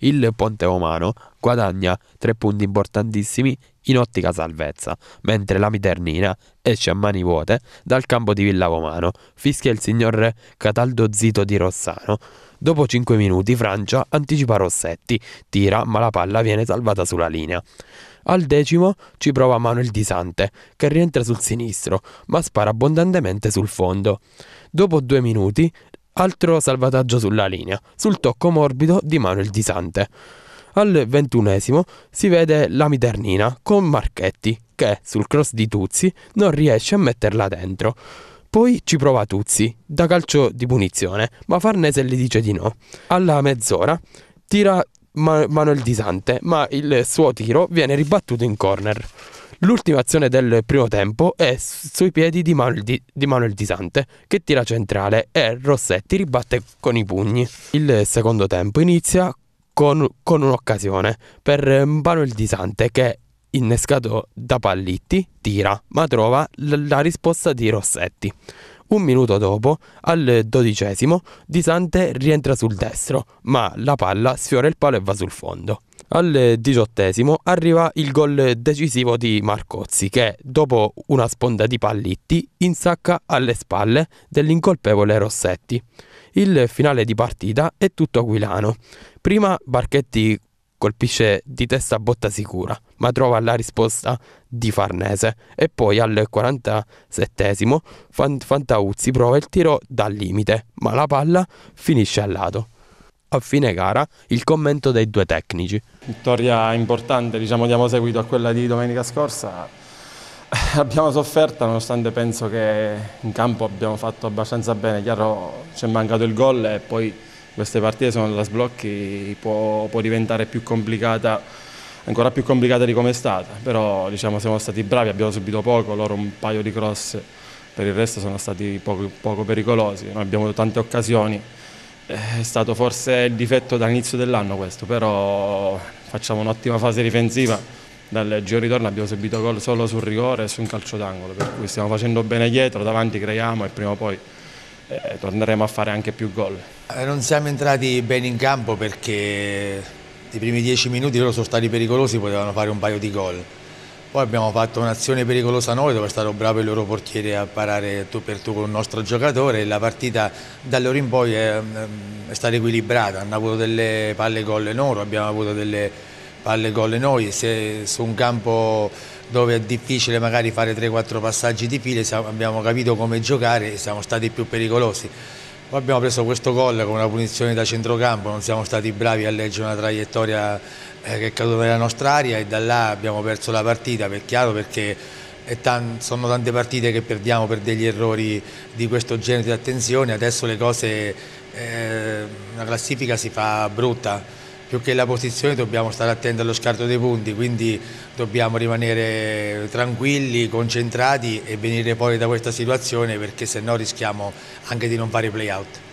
Il Ponte Romano guadagna tre punti importantissimi in ottica salvezza, mentre la Miternina esce a mani vuote dal campo di Villa Romano, fischia il signor Cataldo Zito di Rossano. Dopo 5 minuti Francia anticipa Rossetti, tira ma la palla viene salvata sulla linea. Al decimo ci prova a mano il disante, che rientra sul sinistro, ma spara abbondantemente sul fondo. Dopo due minuti Altro salvataggio sulla linea, sul tocco morbido di Manuel Di Sante. Al ventunesimo si vede la Miternina con Marchetti che, sul cross di Tuzzi, non riesce a metterla dentro. Poi ci prova Tuzzi, da calcio di punizione, ma Farnese gli dice di no. Alla mezz'ora tira Manuel Di Sante, ma il suo tiro viene ribattuto in corner. L'ultima azione del primo tempo è sui piedi di Manuel di, di, Manuel di Sante che tira centrale e Rossetti ribatte con i pugni. Il secondo tempo inizia con, con un'occasione per ehm, Manuel Di Sante che innescato da Pallitti tira ma trova l- la risposta di Rossetti. Un minuto dopo, al dodicesimo, Di Sante rientra sul destro, ma la palla sfiora il palo e va sul fondo. Al diciottesimo arriva il gol decisivo di Marcozzi che, dopo una sponda di pallitti, insacca alle spalle dell'incolpevole Rossetti. Il finale di partita è tutto aquilano. Prima Barchetti colpisce di testa a botta sicura, ma trova la risposta di Farnese e poi al 47 Fantauzzi prova il tiro dal limite, ma la palla finisce al lato a fine gara il commento dei due tecnici. Vittoria importante, diciamo diamo seguito a quella di domenica scorsa. Abbiamo sofferto nonostante penso che in campo abbiamo fatto abbastanza bene, chiaro ci è mancato il gol e poi queste partite sono da sblocchi, può, può diventare più complicata, ancora più complicata di come è stata, però diciamo siamo stati bravi, abbiamo subito poco, loro un paio di cross, per il resto sono stati poco, poco pericolosi, noi abbiamo tante occasioni è stato forse il difetto dall'inizio dell'anno questo, però facciamo un'ottima fase difensiva. Dal giro ritorno abbiamo subito gol solo sul rigore e su un calcio d'angolo, per cui stiamo facendo bene dietro, davanti creiamo e prima o poi eh, torneremo a fare anche più gol. Eh, non siamo entrati bene in campo perché i primi dieci minuti loro sono stati pericolosi, potevano fare un paio di gol. Poi abbiamo fatto un'azione pericolosa noi dove è stato bravo il loro portiere a parare tu per tu con il nostro giocatore e la partita da loro in poi è, ehm, è stata equilibrata, hanno avuto delle palle gol loro, abbiamo avuto delle palle gol noi, se su un campo dove è difficile magari fare 3-4 passaggi di file abbiamo capito come giocare e siamo stati più pericolosi. Poi abbiamo preso questo gol con una punizione da centrocampo, non siamo stati bravi a leggere una traiettoria eh, che è caduta nella nostra area e da là abbiamo perso la partita, per chiaro perché tan sono tante partite che perdiamo per degli errori di questo genere di attenzione, adesso le cose, eh, la classifica si fa brutta più che la posizione dobbiamo stare attenti allo scarto dei punti, quindi dobbiamo rimanere tranquilli, concentrati e venire fuori da questa situazione perché se no rischiamo anche di non fare i play out.